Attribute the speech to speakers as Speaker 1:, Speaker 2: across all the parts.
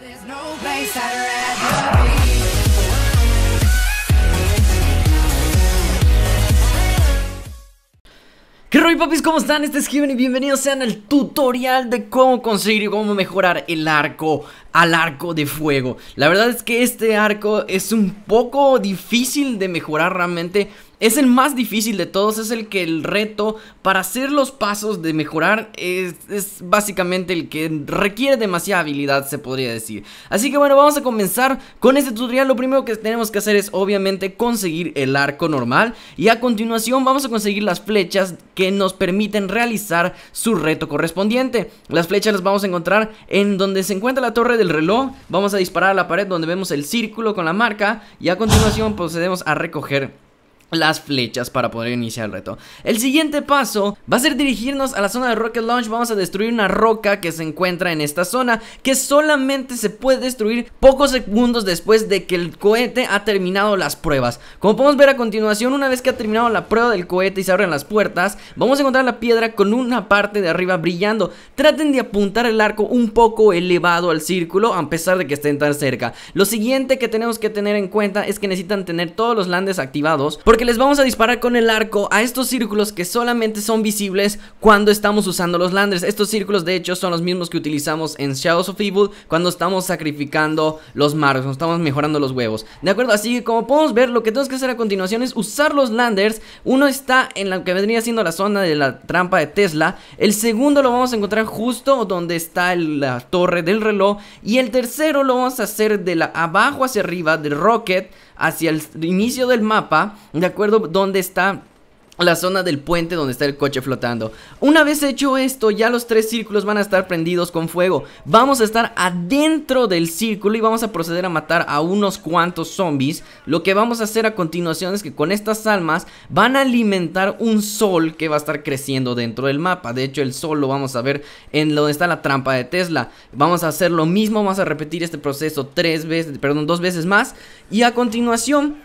Speaker 1: ¿Qué rollo papis? ¿Cómo están? Este es Given y bienvenidos sean al tutorial de cómo conseguir y cómo mejorar el arco al arco de fuego La verdad es que este arco es un poco difícil de mejorar realmente es el más difícil de todos, es el que el reto para hacer los pasos de mejorar es, básicamente el que requiere demasiada habilidad, se podría decir. Así que bueno, vamos a comenzar con este tutorial. Lo primero que tenemos que hacer es obviamente conseguir el arco normal y a continuación vamos a conseguir las flechas que nos permiten realizar su reto correspondiente. Las flechas las vamos a encontrar en donde se encuentra la torre del reloj. Vamos a disparar a la pared donde vemos el círculo con la marca y a continuación procedemos a recoger las flechas para poder iniciar el reto. El siguiente paso va a ser dirigirnos a la zona de Rocket Launch. Vamos a destruir una roca que se encuentra en esta zona que solamente se puede destruir pocos segundos después de que el cohete ha terminado las pruebas. Como podemos ver a continuación, una vez que ha terminado la prueba del cohete y se abren las puertas, vamos a encontrar la piedra con una parte de arriba brillando. Traten de apuntar el arco un poco elevado al círculo a pesar de que estén tan cerca. Lo siguiente que tenemos que tener en cuenta es que necesitan tener todos los landes activados que les vamos a disparar con el arco a estos círculos que solamente son visibles cuando estamos usando los landers. Estos círculos de hecho son los mismos que utilizamos en Shadows of Evil cuando estamos sacrificando los mares cuando estamos mejorando los huevos. ¿De acuerdo? Así que como podemos ver, lo que tenemos que hacer a continuación es usar los landers. Uno está en lo que vendría siendo la zona de la trampa de Tesla. El segundo lo vamos a encontrar justo donde está la torre del reloj. Y el tercero lo vamos a hacer de la abajo hacia arriba del Rocket hacia el inicio del mapa, de acuerdo, donde está la zona del puente donde está el coche flotando. Una vez hecho esto, ya los tres círculos van a estar prendidos con fuego. Vamos a estar adentro del círculo y vamos a proceder a matar a unos cuantos zombies. Lo que vamos a hacer a continuación es que con estas almas van a alimentar un sol que va a estar creciendo dentro del mapa. De hecho, el sol lo vamos a ver en donde está la trampa de Tesla. Vamos a hacer lo mismo, vamos a repetir este proceso tres veces, perdón, dos veces más. Y a continuación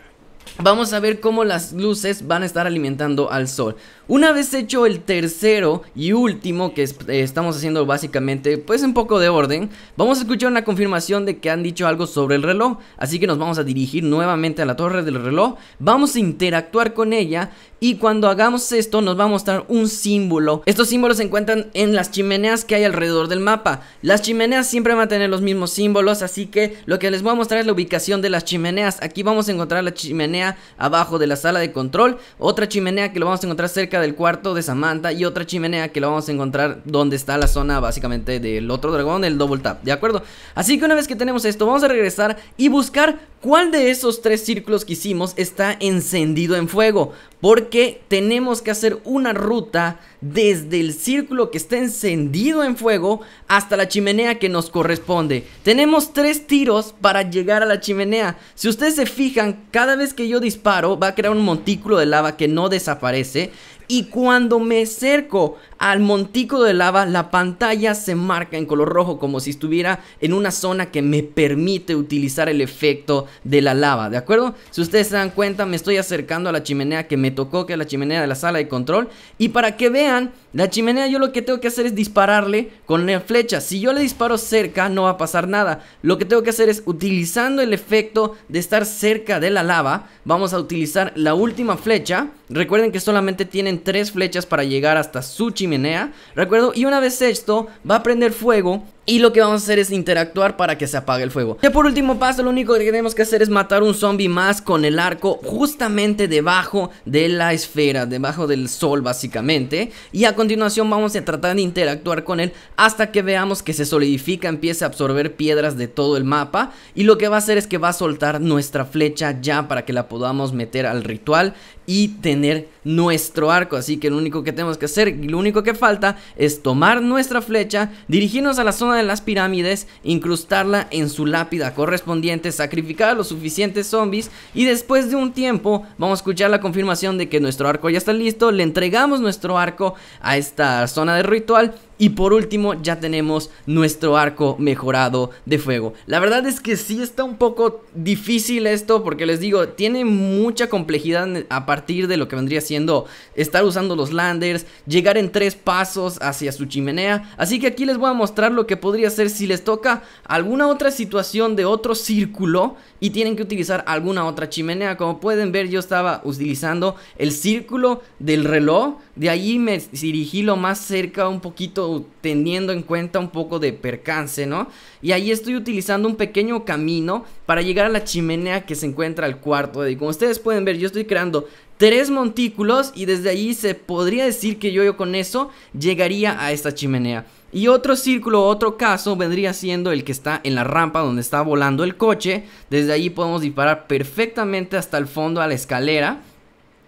Speaker 1: Vamos a ver cómo las luces van a estar alimentando al sol. Una vez hecho el tercero y último que eh, estamos haciendo básicamente pues un poco de orden, vamos a escuchar una confirmación de que han dicho algo sobre el reloj. Así que nos vamos a dirigir nuevamente a la torre del reloj, vamos a interactuar con ella y cuando hagamos esto nos va a mostrar un símbolo. Estos símbolos se encuentran en las chimeneas que hay alrededor del mapa. Las chimeneas siempre van a tener los mismos símbolos, así que lo que les voy a mostrar es la ubicación de las chimeneas. Aquí vamos a encontrar la chimenea abajo de la sala de control, otra chimenea que lo vamos a encontrar cerca del cuarto de Samantha y otra chimenea que lo vamos a encontrar donde está la zona básicamente del otro dragón, el double tap, ¿de acuerdo? Así que una vez que tenemos esto, vamos a regresar y buscar ¿Cuál de esos tres círculos que hicimos está encendido en fuego? Porque tenemos que hacer una ruta desde el círculo que está encendido en fuego hasta la chimenea que nos corresponde. Tenemos tres tiros para llegar a la chimenea. Si ustedes se fijan, cada vez que yo disparo va a crear un montículo de lava que no desaparece. Y cuando me acerco al montículo de lava, la pantalla se marca en color rojo como si estuviera en una zona que me permite utilizar el efecto de la lava, ¿de acuerdo? Si ustedes se dan cuenta, me estoy acercando a la chimenea que me tocó, que es la chimenea de la sala de control. Y para que vean, la chimenea yo lo que tengo que hacer es dispararle con la flecha. Si yo le disparo cerca, no va a pasar nada. Lo que tengo que hacer es, utilizando el efecto de estar cerca de la lava, vamos a utilizar la última flecha. Recuerden que solamente tienen tres flechas para llegar hasta su chimenea, ¿recuerdo? Y una vez esto, va a prender fuego y lo que vamos a hacer es interactuar para que se apague el fuego Ya por último paso, lo único que tenemos que hacer es matar un zombie más con el arco Justamente debajo de la esfera, debajo del sol básicamente Y a continuación vamos a tratar de interactuar con él Hasta que veamos que se solidifica, empiece a absorber piedras de todo el mapa Y lo que va a hacer es que va a soltar nuestra flecha ya para que la podamos meter al ritual Y tener nuestro arco. Así que lo único que tenemos que hacer, lo único que falta es tomar nuestra flecha, dirigirnos a la zona de las pirámides, incrustarla en su lápida correspondiente, sacrificar a los suficientes zombies y después de un tiempo vamos a escuchar la confirmación de que nuestro arco ya está listo, le entregamos nuestro arco a esta zona de ritual y por último ya tenemos nuestro arco mejorado de fuego. La verdad es que sí está un poco difícil esto porque les digo, tiene mucha complejidad a partir de lo que vendría siendo estar usando los landers, llegar en tres pasos hacia su chimenea. Así que aquí les voy a mostrar lo que podría ser si les toca alguna otra situación de otro círculo y tienen que utilizar alguna otra chimenea. Como pueden ver yo estaba utilizando el círculo del reloj, de ahí me dirigí lo más cerca un poquito teniendo en cuenta un poco de percance, ¿no? Y ahí estoy utilizando un pequeño camino para llegar a la chimenea que se encuentra al cuarto. como ustedes pueden ver, yo estoy creando tres montículos y desde ahí se podría decir que yo, yo con eso llegaría a esta chimenea. Y otro círculo, otro caso, vendría siendo el que está en la rampa donde está volando el coche. Desde ahí podemos disparar perfectamente hasta el fondo a la escalera.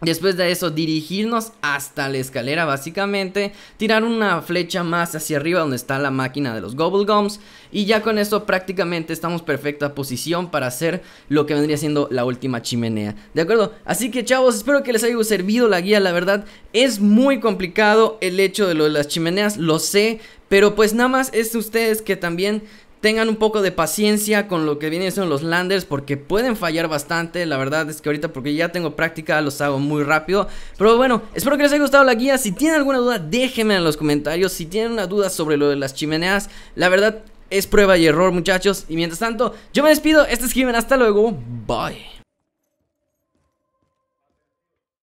Speaker 1: Después de eso, dirigirnos hasta la escalera, básicamente, tirar una flecha más hacia arriba donde está la máquina de los Gums Y ya con eso, prácticamente estamos perfecta posición para hacer lo que vendría siendo la última chimenea. ¿De acuerdo? Así que, chavos, espero que les haya servido la guía. La verdad, es muy complicado el hecho de lo de las chimeneas, lo sé. Pero pues nada más es ustedes que también tengan un poco de paciencia con lo que vienen son los landers porque pueden fallar bastante. La verdad es que ahorita porque ya tengo práctica los hago muy rápido. Pero bueno, espero que les haya gustado la guía. Si tienen alguna duda, déjenme en los comentarios. Si tienen una duda sobre lo de las chimeneas, la verdad es prueba y error muchachos. Y mientras tanto, yo me despido. Este es Jimen. Hasta luego. Bye.